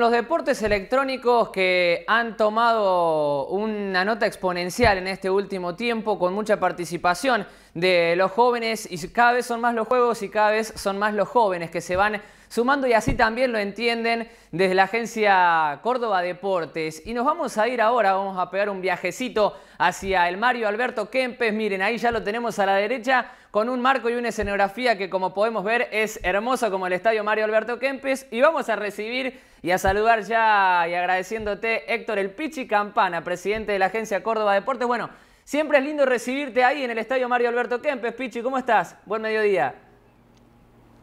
Los deportes electrónicos que han tomado una nota exponencial en este último tiempo con mucha participación de los jóvenes y cada vez son más los juegos y cada vez son más los jóvenes que se van sumando y así también lo entienden desde la agencia Córdoba Deportes. Y nos vamos a ir ahora, vamos a pegar un viajecito hacia el Mario Alberto Kempes. Miren, ahí ya lo tenemos a la derecha con un marco y una escenografía que como podemos ver es hermoso como el Estadio Mario Alberto Kempes. Y vamos a recibir y a saludar ya y agradeciéndote Héctor El Pichi Campana, presidente de la agencia Córdoba Deportes. Bueno, siempre es lindo recibirte ahí en el Estadio Mario Alberto Kempes. Pichi, ¿cómo estás? Buen mediodía.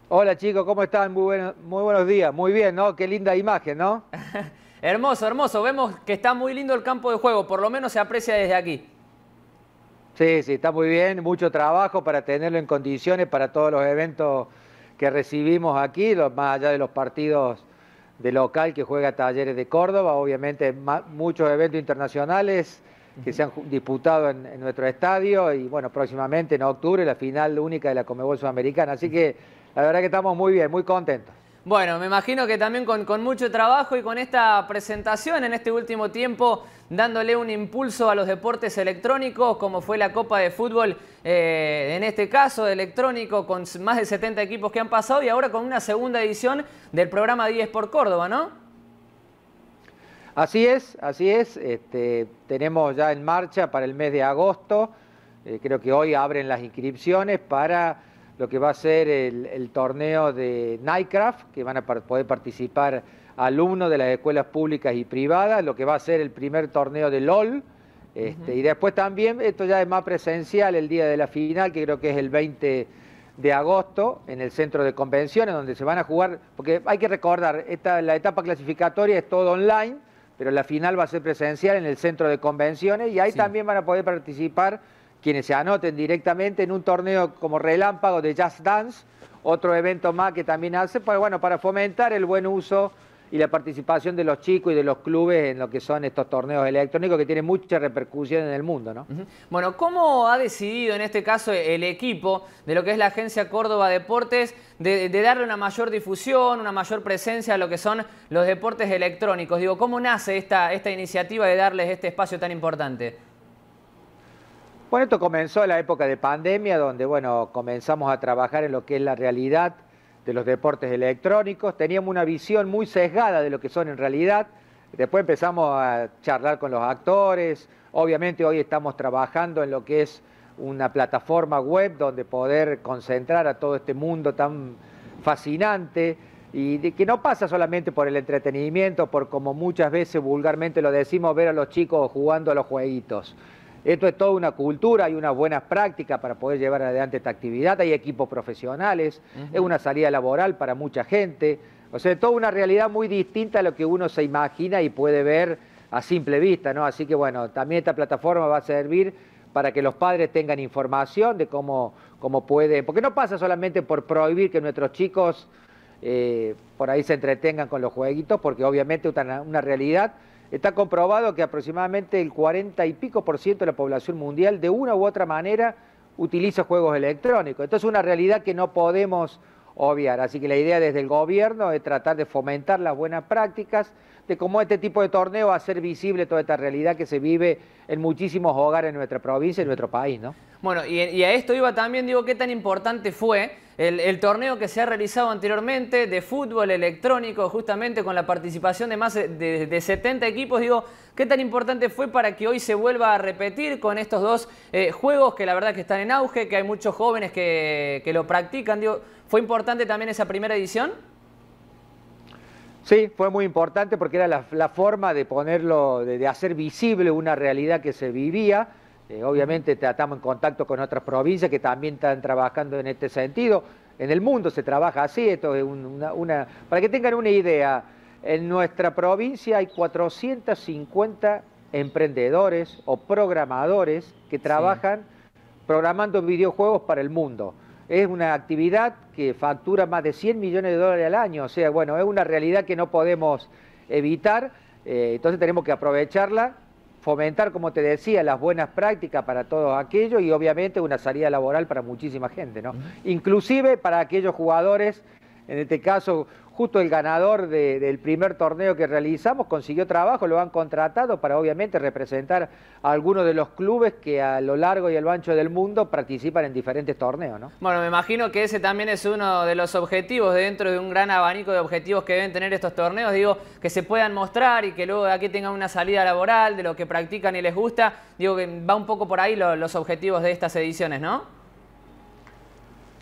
Hola chicos, ¿cómo están? Muy, bueno, muy buenos días. Muy bien, ¿no? Qué linda imagen, ¿no? hermoso, hermoso. Vemos que está muy lindo el campo de juego, por lo menos se aprecia desde aquí. Sí, sí, está muy bien, mucho trabajo para tenerlo en condiciones para todos los eventos que recibimos aquí, más allá de los partidos de local que juega Talleres de Córdoba, obviamente muchos eventos internacionales que se han disputado en, nuestro estadio y bueno, próximamente en octubre la final única de la Comebol Sudamericana. Así que la verdad que estamos muy bien, muy contentos. Bueno, me imagino que también con, con, mucho trabajo y con esta presentación en este último tiempo, dándole un impulso a los deportes electrónicos, como fue la Copa de Fútbol, eh, en este caso electrónico, con más de 70 equipos que han pasado y ahora con una segunda edición del programa 10 por Córdoba, ¿no? Así es, así es. Este, tenemos ya en marcha para el mes de agosto, eh, creo que hoy abren las inscripciones para lo que va a ser el, torneo de Nightcraft, que van a poder participar alumnos de las escuelas públicas y privadas, lo que va a ser el primer torneo de LOL. Este, y después también, esto ya es más presencial, el día de la final, que creo que es el 20 de agosto, en el centro de convenciones, donde se van a jugar, porque hay que recordar, esta, la etapa clasificatoria es todo online, pero la final va a ser presencial en el centro de convenciones y ahí también van a poder participar quienes se anoten directamente en un torneo como relámpago de Jazz Dance, otro evento más que también hace, pues bueno, para fomentar el buen uso y la participación de los chicos y de los clubes en lo que son estos torneos electrónicos que tienen mucha repercusión en el mundo. ¿no? Bueno, ¿cómo ha decidido en este caso el equipo de lo que es la Agencia Córdoba Deportes de, darle una mayor difusión, una mayor presencia a lo que son los deportes electrónicos? Digo, ¿cómo nace esta, esta iniciativa de darles este espacio tan importante? Bueno, esto comenzó en la época de pandemia, donde bueno, comenzamos a trabajar en lo que es la realidad de los deportes electrónicos. Teníamos una visión muy sesgada de lo que son en realidad. Después empezamos a charlar con los actores. Obviamente hoy estamos trabajando en lo que es una plataforma web donde poder concentrar a todo este mundo tan fascinante y que no pasa solamente por el entretenimiento, por como muchas veces vulgarmente lo decimos, ver a los chicos jugando a los jueguitos. Esto es toda una cultura, hay unas buenas prácticas para poder llevar adelante esta actividad, hay equipos profesionales, es una salida laboral para mucha gente. O sea, es toda una realidad muy distinta a lo que uno se imagina y puede ver a simple vista, ¿no? Así que bueno, también esta plataforma va a servir para que los padres tengan información de cómo, cómo pueden, porque no pasa solamente por prohibir que nuestros chicos eh, por ahí se entretengan con los jueguitos, porque obviamente es una realidad Está comprobado que aproximadamente el 40 y pico por ciento de la población mundial de una u otra manera utiliza juegos electrónicos. Esto es una realidad que no podemos obviar. Así que la idea desde el gobierno es tratar de fomentar las buenas prácticas, de cómo este tipo de torneo va a hacer visible toda esta realidad que se vive en muchísimos hogares en nuestra provincia y en nuestro país, ¿no? Bueno, y, a esto iba también, digo, qué tan importante fue el, torneo que se ha realizado anteriormente de fútbol electrónico, justamente con la participación de más de, 70 equipos, digo, qué tan importante fue para que hoy se vuelva a repetir con estos dos eh, juegos que la verdad que están en auge, que hay muchos jóvenes que, lo practican, digo, ¿fue importante también esa primera edición? Sí, fue muy importante porque era la, forma de ponerlo, de hacer visible una realidad que se vivía eh, obviamente estamos en contacto con otras provincias que también están trabajando en este sentido. En el mundo se trabaja así, esto es Para que tengan una idea, en nuestra provincia hay 450 emprendedores o programadores que trabajan programando videojuegos para el mundo. Es una actividad que factura más de 100 millones de dólares al año, o sea, bueno, es una realidad que no podemos evitar, eh, entonces tenemos que aprovecharla fomentar, como te decía, las buenas prácticas para todos aquello y obviamente una salida laboral para muchísima gente, ¿no? Inclusive para aquellos jugadores, en este caso justo el ganador del primer torneo que realizamos consiguió trabajo, lo han contratado para obviamente representar a algunos de los clubes que a lo largo y a lo ancho del mundo participan en diferentes torneos. ¿no? Bueno, me imagino que ese también es uno de los objetivos dentro de un gran abanico de objetivos que deben tener estos torneos, digo, que se puedan mostrar y que luego de aquí tengan una salida laboral de lo que practican y les gusta, digo que va un poco por ahí los objetivos de estas ediciones, ¿no?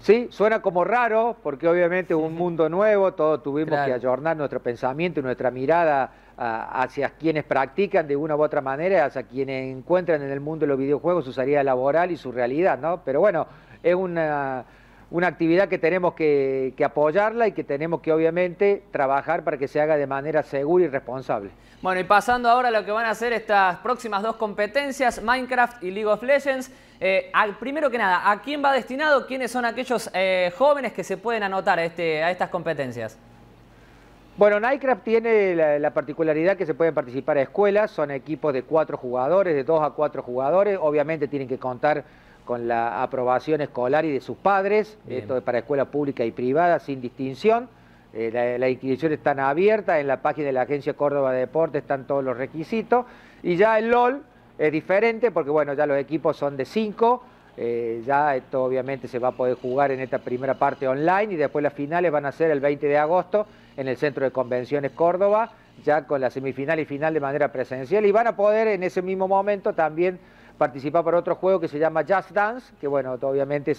Sí, suena como raro, porque obviamente es un mundo nuevo, todos tuvimos que ayornar nuestro pensamiento y nuestra mirada hacia quienes practican de una u otra manera, hacia quienes encuentran en el mundo de los videojuegos su salida laboral y su realidad, ¿no? Pero bueno, es una una actividad que tenemos que, apoyarla y que tenemos que obviamente trabajar para que se haga de manera segura y responsable. Bueno, y pasando ahora a lo que van a ser estas próximas dos competencias, Minecraft y League of Legends. Eh, primero que nada, ¿a quién va destinado? ¿Quiénes son aquellos eh, jóvenes que se pueden anotar este, a, estas competencias? Bueno, Minecraft tiene la, la, particularidad que se pueden participar a escuelas, son equipos de cuatro jugadores, de dos a cuatro jugadores, obviamente tienen que contar con la aprobación escolar y de sus padres, esto es para escuela pública y privada sin distinción. Eh, las la, están inscripción abierta, en la página de la Agencia Córdoba de Deportes están todos los requisitos. Y ya el LOL es diferente porque, bueno, ya los equipos son de cinco, eh, ya esto obviamente se va a poder jugar en esta primera parte online y después las finales van a ser el 20 de agosto en el Centro de Convenciones Córdoba, ya con la semifinal y final de manera presencial y van a poder en ese mismo momento también participar para otro juego que se llama Just Dance, que bueno, obviamente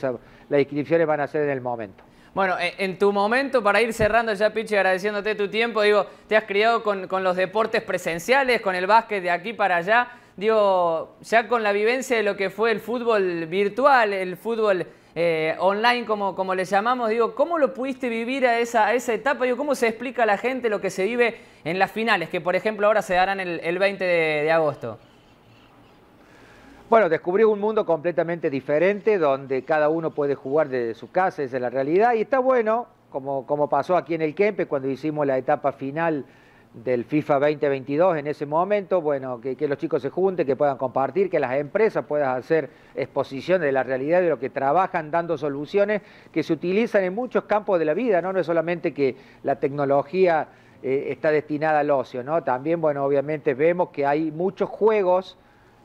las inscripciones van a ser en el momento. Bueno, eh, en, tu momento, para ir cerrando ya, Pichi, agradeciéndote tu tiempo, digo, te has criado con, los deportes presenciales, con el básquet de aquí para allá, digo, ya con la vivencia de lo que fue el fútbol virtual, el fútbol eh, online, como, como le llamamos, digo, ¿cómo lo pudiste vivir a esa, etapa? Digo, ¿cómo se explica a la gente lo que se vive en las finales, que por ejemplo ahora se darán el, 20 de agosto? Bueno, descubrí un mundo completamente diferente donde cada uno puede jugar desde su casa, desde la realidad, y está bueno, como, como pasó aquí en el Kempe cuando hicimos la etapa final del FIFA 2022 en ese momento, bueno, que, los chicos se junten, que puedan compartir, que las empresas puedan hacer exposiciones de la realidad de lo que trabajan, dando soluciones que se utilizan en muchos campos de la vida, ¿no? No es solamente que la tecnología eh, está destinada al ocio, ¿no? También, bueno, obviamente vemos que hay muchos juegos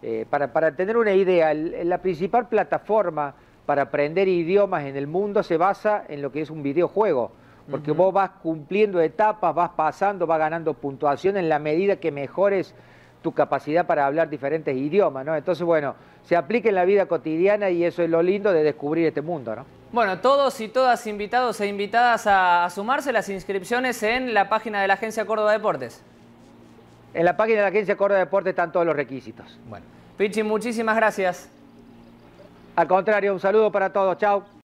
eh, para, tener una idea, la principal plataforma para aprender idiomas en el mundo se basa en lo que es un videojuego, porque vos vas cumpliendo etapas, vas pasando, vas ganando puntuación en la medida que mejores tu capacidad para hablar diferentes idiomas, ¿no? Entonces, bueno, se aplica en la vida cotidiana y eso es lo lindo de descubrir este mundo, ¿no? Bueno, todos y todas invitados e invitadas a, a sumarse las inscripciones en la página de la Agencia Córdoba Deportes. En la página de la Agencia Córdoba de Deportes están todos los requisitos. Bueno, Pichi, muchísimas gracias. Al contrario, un saludo para todos. Chao.